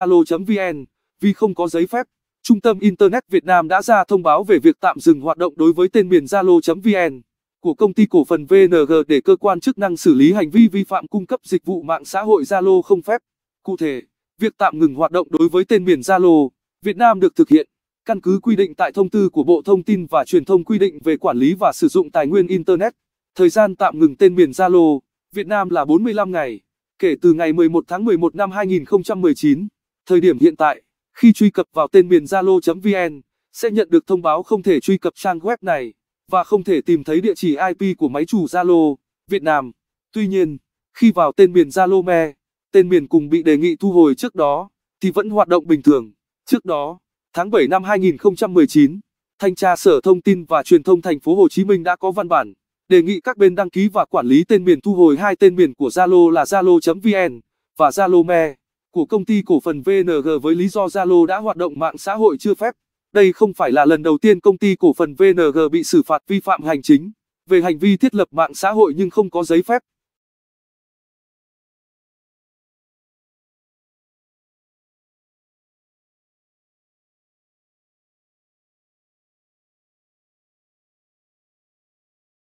alo.vn, vì không có giấy phép, Trung tâm Internet Việt Nam đã ra thông báo về việc tạm dừng hoạt động đối với tên miền Zalo.vn của công ty cổ phần VNG để cơ quan chức năng xử lý hành vi vi phạm cung cấp dịch vụ mạng xã hội Zalo không phép. Cụ thể, việc tạm ngừng hoạt động đối với tên miền Zalo Việt Nam được thực hiện căn cứ quy định tại thông tư của Bộ Thông tin và Truyền thông quy định về quản lý và sử dụng tài nguyên internet. Thời gian tạm ngừng tên miền Zalo Việt Nam là 45 ngày kể từ ngày 11 tháng 11 năm 2019 thời điểm hiện tại, khi truy cập vào tên miền zalo.vn, sẽ nhận được thông báo không thể truy cập trang web này và không thể tìm thấy địa chỉ IP của máy chủ Zalo Việt Nam. Tuy nhiên, khi vào tên miền Zalome, tên miền cùng bị đề nghị thu hồi trước đó thì vẫn hoạt động bình thường. Trước đó, tháng 7 năm 2019, Thanh tra Sở Thông tin và Truyền thông thành phố Hồ Chí Minh đã có văn bản đề nghị các bên đăng ký và quản lý tên miền thu hồi hai tên miền của Zalo là zalo.vn và Zalome của công ty cổ phần VNG với lý do Zalo đã hoạt động mạng xã hội chưa phép. Đây không phải là lần đầu tiên công ty cổ phần VNG bị xử phạt vi phạm hành chính về hành vi thiết lập mạng xã hội nhưng không có giấy phép.